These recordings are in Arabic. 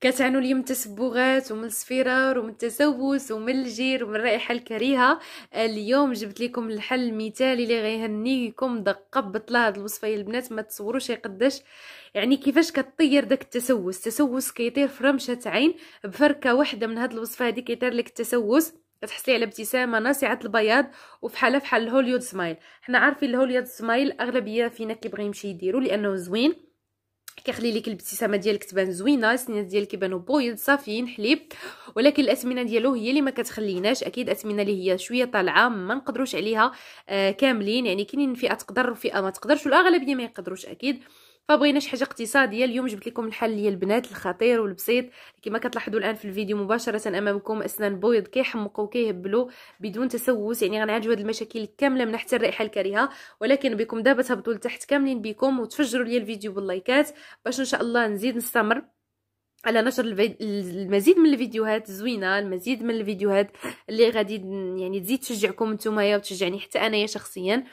كتعنوا لي من التسبغات ومن الصفيرار ومن التسوس ومن الجير ومن الرائحه الكريهه آه، اليوم جبت لكم الحل المثالي اللي غيهنيكم دقه بطله هاد الوصفه يا البنات ما تصوروش قداش يعني كيفاش كطير داك التسوس التسوس كيطير في رمشه عين بفركه واحده من هاد الوصفه هادي كيطير لك التسوس كتحصلي على ابتسامه ناصعه البياض وفحالها فحال الهوليود سمايل حنا عارفين الهوليود سمايل اغلبيه فينا كيبغي يمشي يديرو لانه زوين كيخلي لك الابتسامه ديالك تبان زوينه السنين ديالك يبانوا بويض صافيين حليب ولكن الاسمنه ديالو هي اللي ما كتخليناش اكيد اسمنه اللي هي شويه طالعه ما نقدروش عليها آه كاملين يعني كاينين فئه تقدر وفئه ما تقدرش والاغلبيه ما يقدروش اكيد فبغينا شي حاجه اقتصاديه اليوم جبت لكم الحل ليا البنات الخطير والبسيط كما كتلاحظوا الان في الفيديو مباشره امامكم اسنان بويض كيحمقوا وكيهبلوا بدون تسوس يعني غنعالجوا هذه المشاكل كامله من حتى الرائحه الكريهه ولكن بكم دابا تهبطوا لتحت كاملين بكم وتفجروا لي الفيديو باللايكات باش ان شاء الله نزيد نستمر على نشر المزيد من الفيديوهات الزوينه المزيد من الفيديوهات اللي غادي يعني تزيد تشجعكم نتوما وتشجعني حتى انايا شخصيا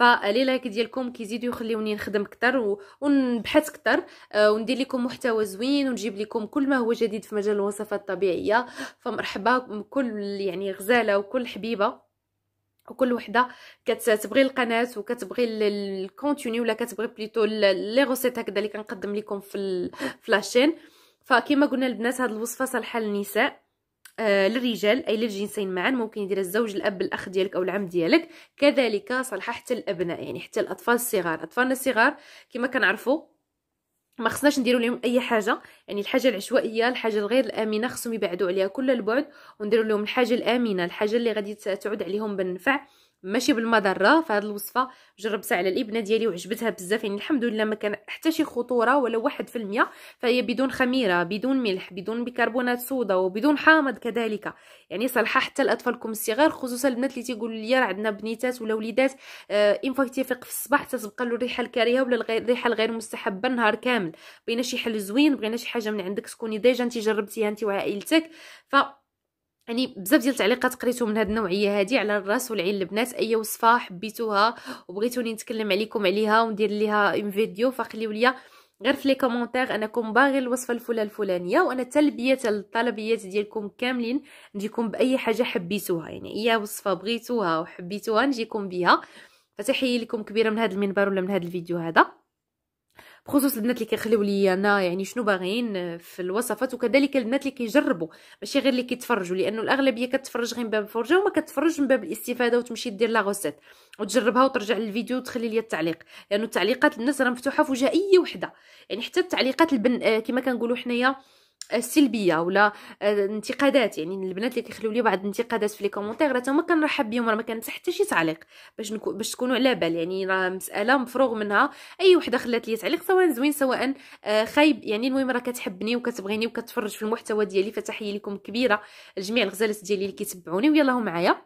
فلي لايك ديالكم كيزيدوا يخليوني نخدم كتر ونبحث كتر آه، وندير لكم محتوى زوين ونجيب لكم كل ما هو جديد في مجال الوصفات الطبيعيه فمرحبا بكل يعني غزاله وكل حبيبه وكل وحده كتبغي القناه وكتبغي الكونتوني ولا كتبغي بليتو لي غوسيت هكذا اللي كنقدم لكم في فلاشين فكما قلنا البنات هذه الوصفه صالحه للنساء آه للرجال اي للجنسين معا ممكن يدير الزوج الاب الاخ ديالك او العم ديالك كذلك صالحه حتى الابناء يعني حتى الاطفال الصغار اطفالنا الصغار كما كنعرفوا ما خصناش نديروا لهم اي حاجه يعني الحاجه العشوائيه الحاجه الغير الامنه خصهم يبعدوا عليها كل البعد ونديروا لهم الحاجه الامنه الحاجه اللي غادي تعود عليهم بالنفع ماشي بالمضره فهاد الوصفه جربتها على الابنه ديالي وعجبتها بزاف يعني الحمد لله ما كان حتى شي خطوره ولا واحد المية فهي بدون خميره بدون ملح بدون بيكربونات صودا وبدون حامض كذلك يعني صالحه حتى لاطفالكم الصغار خصوصا البنات اللي تيقولوا لي راه عندنا بنيتات ولا وليدات آه ان فوا تيفيق في الصباح تتبقى له الريحه الكريهه ولا الريحه الغير مستحبه النهار كامل بغينا شي حل زوين بغينا شي حاجه من عندك تكوني ديجا انت جربتيها انت وعائلتك ف يعني بزاف ديال التعليقات قريتو من هاد النوعيه هادي على الراس والعين البنات اي وصفه حبيتوها وبغيتوني نتكلم عليكم عليها وندير ليها ام فيديو فخليو ليا غير في لي كومونتير انكم باغي الوصفه الفلا الفلانيه وانا تلبيه الطلبيات ديالكم كاملين نجيكم باي حاجه حبيتوها يعني اي وصفه بغيتوها وحبيتوها نجيكم بها فتحيه لكم كبيره من هذا المنبر ولا من هذا الفيديو هذا بخصوص البنات اللي كيخليو لي انا يعني شنو باغيين آه، في الوصفات وكذلك البنات اللي كيجربوا ماشي غير اللي كيتفرجوا لانه الاغلبيه كتفرج غير من باب الفرجه وما كتفرج من باب الاستفاده وتمشي دير لا غوسيت وتجربها وترجع للفيديو وتخلي لي التعليق لانه التعليقات الناس راه مفتوحه اي وحده يعني حتى التعليقات البن آه، كما كنقولوا حنايا السلبيه ولا آه، انتقادات يعني البنات اللي كيخليو لي بعض الانتقادات في لي كومونتير راه ما كنرحب بهم راه ما كانت حتى شي تعليق باش نكو باش تكونوا على بال يعني راه مساله مفروغ منها اي وحده خلات لي تعليق سواء زوين سواء آه، خايب يعني المهم راه كتحبني وكتبغيني وكتفرج في المحتوى ديالي فتحيه لكم كبيره لجميع الغزالات ديالي اللي كيتبعوني ويلاه معايا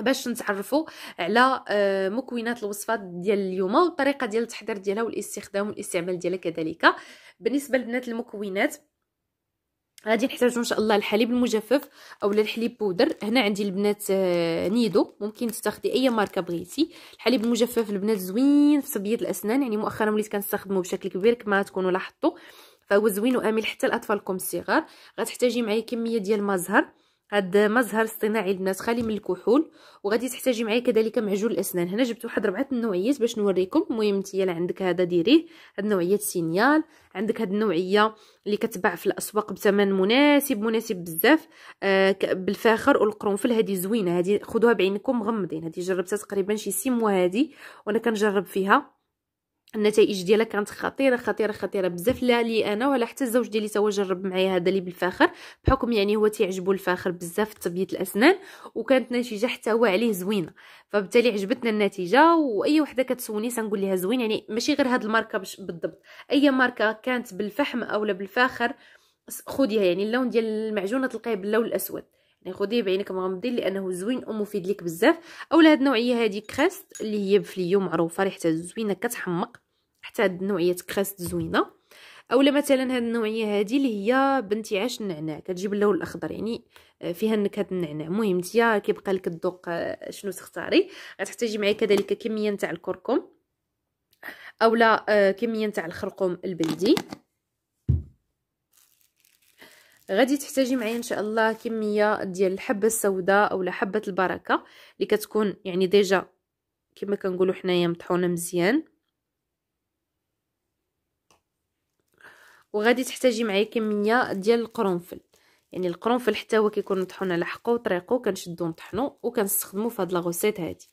باش نتعرفوا على آه، مكونات الوصفات ديال اليوم والطريقه ديال التحضير ديالها والاستخدام والاستعمال ديالها كذلك بالنسبه لبنات المكونات غادي نحتاجو ان شاء الله الحليب المجفف اولا الحليب بودر هنا عندي البنات آه، نيدو ممكن تستخدمي اي ماركه بغيتي الحليب المجفف البنات زوين في صبيه الاسنان يعني مؤخرا وليت كنستخدمه بشكل كبير كما تكونوا لاحظتوا فهو زوين وامل حتى لاطفالكم الصغار غتحتاجي معايا كميه ديال زهر هاد مزهر اصطناعي البنات خالي من الكحول وغادي تحتاجي معايا كذلك معجون الاسنان هنا جبت واحد ربعه النوعيات باش نوريكم المهم نتيلا عندك هذا ديريه هاد نوعيه سينيال عندك هاد النوعيه اللي كتباع في الاسواق بثمن مناسب مناسب بزاف آه بالفاخر والقرنفل هذه زوينه هذه خذوها بعينكم مغمضين هذه جربتها تقريبا شي سيم وهذه وانا كنجرب فيها النتائج ديالها كانت خطيره خطيره خطيره بزاف لا لي انا ولا حتى الزوج ديالي تا جرب معايا هذا اللي بالفاخر بحكم يعني هو تيعجبو الفاخر بزاف تبييض الاسنان وكانت نتيجه حتى هو عليه زوينه فبالتالي عجبتنا النتيجه واي وحده كتسوني سنقول لها زوين يعني ماشي غير هاد الماركه بالضبط اي ماركه كانت بالفحم اولا بالفاخر خديها يعني اللون ديال المعجونه تلقيه باللون الاسود يعني خديه بعينك مغمضين لانه زوين ومفيد ليك بزاف اولا هاد النوعيه هادي كريست اللي هي بفليو معروفه ريحتها زوينه كتحمق حتى هاد نوعيه كريست زوينه اولا مثلا هاد النوعيه هادي اللي هي بنتعاش النعناع كتجيب اللون الاخضر يعني آه، فيها نكهه النعناع المهم انت كيبقى لك الذوق آه، شنو تختاري غتحتاجي معايا كذلك كميه نتاع الكركم اولا آه، كميه نتاع الخرقوم البلدي غادي تحتاجي معايا ان شاء الله كميه ديال الحبه السوداء اولا حبه البركه اللي كتكون يعني ديجا كما كنقولوا حنايا مطحونه مزيان وغادي تحتاجي معايا كميه ديال القرنفل يعني القرنفل حتى هو كيكون مطحون على حقه وطريقه كنشدو نطحنو وكنستخدمو في هاد هادي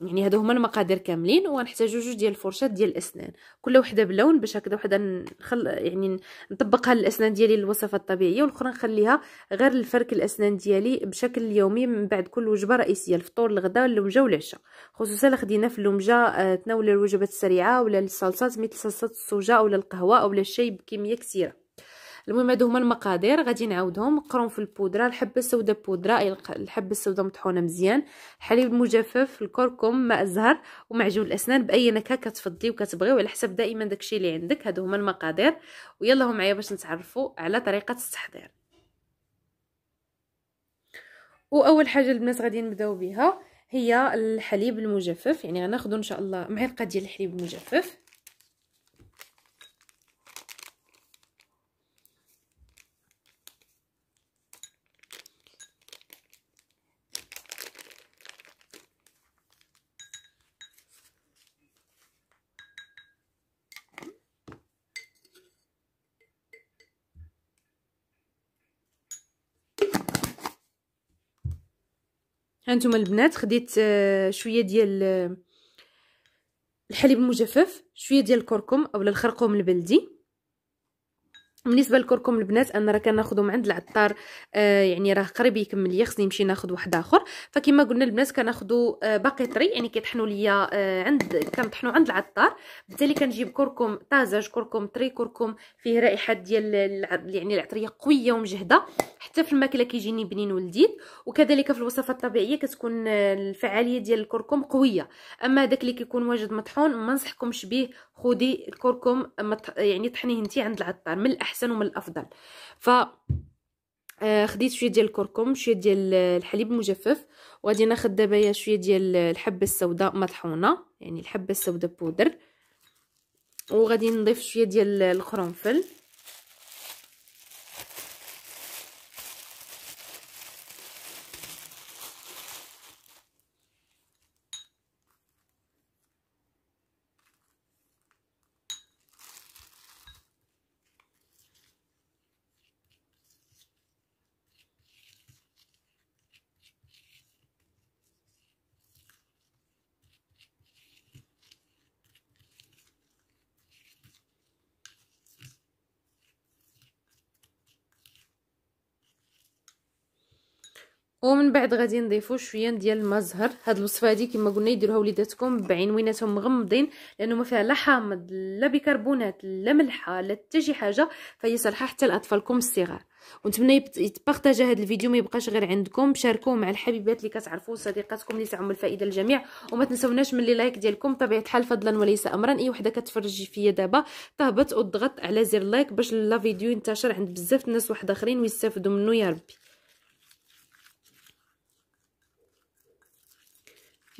يعني هادو هما المقادير كاملين وغنحتاجو جوج ديال الفرشات ديال الاسنان كل وحده بلون باش هكذا وحده نخل يعني نطبقها للاسنان ديالي الوصفه الطبيعيه والاخرى نخليها غير لفرك الاسنان ديالي بشكل يومي من بعد كل وجبه رئيسيه الفطور الغداء اللومجه والعشاء خصوصا الا خدينا في اللومجه آه، تناول الوجبات السريعه ولا الصلصات مثل صلصه السوجه اولا القهوه اولا الشاي بكميه كثيره المهم هادو هما المقادير غادي نعاودهم قرنفل البودره الحبه السوداء بودره اي الحبه السوداء مطحونه مزيان الحليب المجفف الكركم ماء الزهر ومعجون الاسنان باي نكهه كتفضلي وكتبغيو على حسب دائما داكشي اللي عندك هادو هما المقادير ويلا معايا باش نتعرفوا على طريقه التحضير واول حاجه البنات غادي نبداو بها هي الحليب المجفف يعني غناخذ ان شاء الله معلقه ديال الحليب المجفف هانتوما البنات خديت آه، شويه ديال آه، الحليب المجفف شويه ديال الكركم اولا الخرقوم البلدي بالنسبه للكركم البنات انا راه كناخذو من عند العطار آه يعني راه قريب يكمل ليا خصني نمشي ناخذ واحد اخر فكما قلنا البنات كناخذو آه باقي طري يعني كيطحنوا ليا آه عند كنطحنوا عند العطار بالتالي كنجيب كركم طازج كركم طري كركم فيه رائحه ديال يعني العطريه قويه ومجهده حتى في الماكله كيجيني بنين ولذيذ وكذلك في الوصفات الطبيعيه كتكون آه، الفعاليه ديال الكركم قويه اما داك اللي كيكون واجد مطحون ما نصحكمش به خدي الكركم يعني طحنيه انت عند العطار من الاحسن ومن الافضل ف آه، خديت شويه ديال الكركم شويه ديال آه، الحليب المجفف وغادي ناخذ دابا شويه ديال الحبه السوداء مطحونه يعني الحبه السوداء بودر وغادي نضيف شويه ديال القرنفل ومن بعد غادي نضيفو شويه ديال الماء زهر هاد الوصفه هادي كما قلنا يديروها وليداتكم بعينويناتهم مغمضين لانه ما فيها لا حامض لا بيكربونات لا ملحه لا حتى شي حاجه فهي صالحه حتى لاطفالكم الصغار ونتمنى يتبارطاجا هذا الفيديو ما يبقاش غير عندكم شاركوه مع الحبيبات اللي كتعرفوا صديقاتكم اللي تعم الفائده للجميع وما تنساوناش من لي لايك ديالكم طبيعه الحال فضلا وليس امرا اي وحده كتفرج فيا دابا تهبط وتضغط على زر لايك باش لا فيديو ينتشر عند بزاف الناس واحد اخرين ويستافدوا منه يا ربي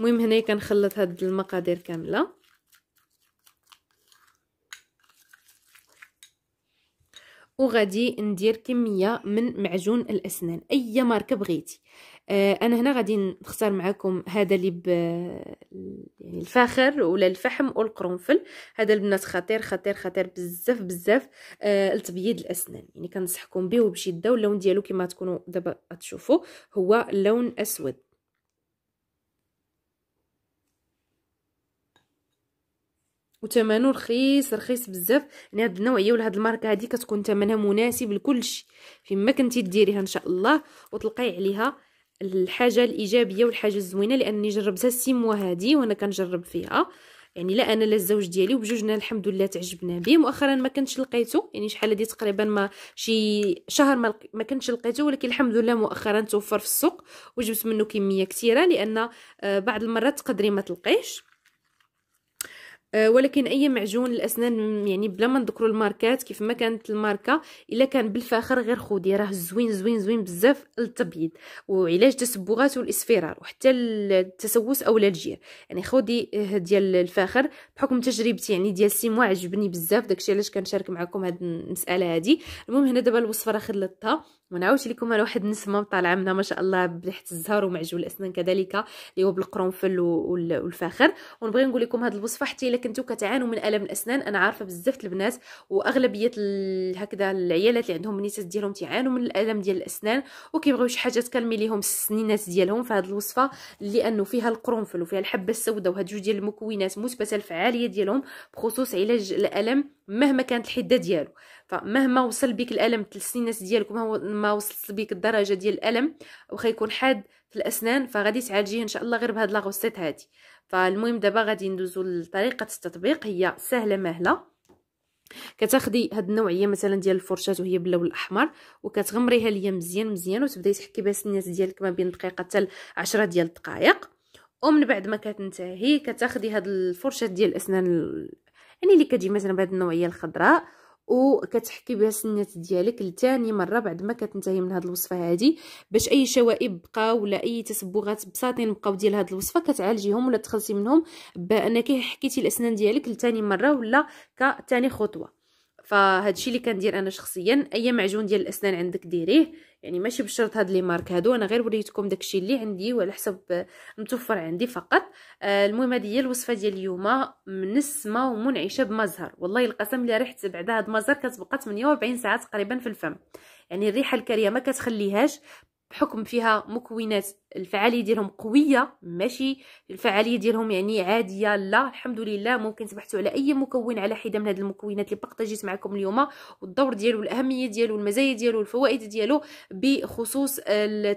المهم هنايا كنخلط هاد المقادير كامله وغادي ندير كميه من معجون الاسنان اي ماركه بغيتي آه انا هنا غادي نختار معكم هذا اللي ب يعني الفاخر ولا الفحم والقرنفل هذا البنات خطير خطير خطير بزاف بزاف آه لتبييض الاسنان يعني كنصحكم به وبشده واللون ديالو كما تكونوا دابا تشوفوا هو لون اسود وثمنه رخيص رخيص بزاف يعني هاد النوعيه ولا هاد الماركه هادي كتكون ثمنها مناسب لكلشي فيما كنتي ديريها ان شاء الله وتلقاي عليها الحاجه الايجابيه والحاجه الزوينه لاني جربتها السيمو موا هادي وانا كنجرب فيها يعني لا انا لا الزوج ديالي وبجوجنا الحمد لله تعجبنا به مؤخرا ما كنتش لقيته يعني شحال هادي تقريبا ما شي شهر ما, ما كنتش لقيته ولكن الحمد لله مؤخرا توفر في السوق وجبت منه كميه كثيره لان آه، بعض المرات تقدري ما تلقيش آه، ولكن اي معجون الاسنان يعني بلا ما نذكروا الماركات كيف ما كانت الماركه الا كان بالفاخر غير خودي راه زوين زوين زوين بزاف للتبييض وعلاج تسبغات والاسفرار وحتى التسوس او الجير يعني خودي آه، ديال الفاخر بحكم تجربتي يعني ديال سيموا عجبني بزاف داكشي علاش كنشارك معكم هاد المساله هادي المهم هنا دابا الوصفه راه خلطتها ونعاود لكم على واحد النسمه طالعه منها ما شاء الله بريحه الزهر ومعجون الاسنان كذلك اللي هو بالقرنفل والفاخر ونبغي نقول لكم هذه الوصفه حتى الا كنتو كتعانوا من الم الاسنان انا عارفه بزاف البنات واغلبيه هكذا العيالات اللي عندهم النسات ديالهم تعانوا من الالم ديال الاسنان وكيبغيو شي حاجه تكلمي ليهم السنينات ديالهم فهاد الوصفه لانه فيها القرنفل وفيها الحبه السوداء وهاد جوج ديال المكونات مثبته الفعاليه ديالهم بخصوص علاج الالم مهما كانت الحده ديالو فمهما وصل بيك الالم السينس ديالك ما وصل بيك الدرجه ديال الالم واخا يكون حاد في الاسنان فغادي تعالجيه ان شاء الله غير بهاد لاغوسيت هادي فالمهم دابا غادي ندوزو لطريقه التطبيق هي سهله مهله كتاخدي هاد النوعيه مثلا ديال الفرشاه وهي باللون الاحمر وكتغمريها ليا مزيان مزيان وتبداي تحكي بها السنينات ديالك ما بين دقيقه حتى 10 ديال الدقائق ومن بعد ما كتنتهي كتاخدي هاد الفرشاه ديال الاسنان يعني اللي كتجي مثلا بهاد النوعيه الخضراء وكتحكي بها السنات ديالك لثاني مره بعد ما كتنتهي من هاد الوصفه هادي باش اي شوائب بقاو ولا اي تسبغات بساطين بقاو ديال هاد الوصفه كتعالجيهم ولا تخلصي منهم بانك حكيتي الاسنان ديالك لثاني مره ولا كثاني خطوه فهادشي اللي كندير انا شخصيا اي معجون ديال الاسنان عندك ديريه يعني ماشي بشرط هاد لي مارك هادو انا غير وريتكم داكشي اللي عندي وعلى حسب آه، متوفر عندي فقط آه المهم هذه هي الوصفه ديال اليوم منسمه ومنعشه بمزهر والله القسم اللي ريحت بعدا هاد المزهر كتبقى 48 ساعه تقريبا في الفم يعني الريحه الكريهه ما كتخليهاش بحكم فيها مكونات الفعاليه ديالهم قويه ماشي الفعاليه ديالهم يعني عاديه لا الحمد لله ممكن تبحثوا على اي مكون على حده من هذه المكونات اللي بارطاجيت معكم اليوم والدور ديالو والاهميه ديالو المزايا ديالو والفوائد ديالو بخصوص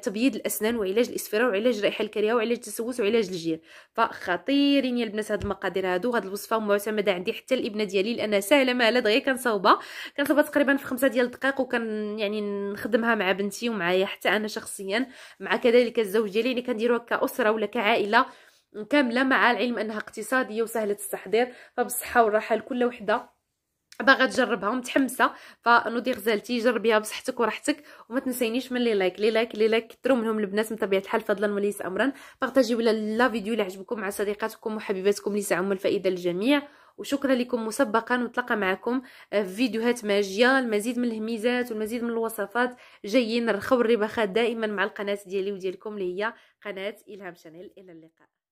تبييض الاسنان وعلاج الاسفرار وعلاج الرائحه الكريهه وعلاج التسوس وعلاج الجير فخطيرين يا البنات هاد المقادير هادو هاد الوصفه معتمده عندي حتى الابنه ديالي لانها سهله مهله دغيا كنصاوبها كنصاوبها تقريبا في خمسة ديال الدقائق وكان يعني نخدمها مع بنتي ومعايا حتى انا شخصيا مع كذلك الزوج التزوج ديالي يعني كنديروها كاسره ولا كعائله كامله مع العلم انها اقتصاديه وسهله التحضير فبالصحه والراحه لكل وحده باغا تجربها ومتحمسه فنودي غزالتي جربيها بصحتك وراحتك وما تنسينيش من لي لايك لي لايك لي لايك كثروا منهم البنات من طبيعه الحال فضلا وليس امرا بارطاجيو لا فيديو اللي عجبكم مع صديقاتكم وحبيباتكم ليس عم الفائده للجميع وشكرا لكم مسبقا ونتلقى معكم في فيديوهات ماجيه المزيد من الهميزات والمزيد من الوصفات جايين نرخوا الربخات دائما مع القناه ديالي وديالكم اللي هي قناه الهام شانيل الى اللقاء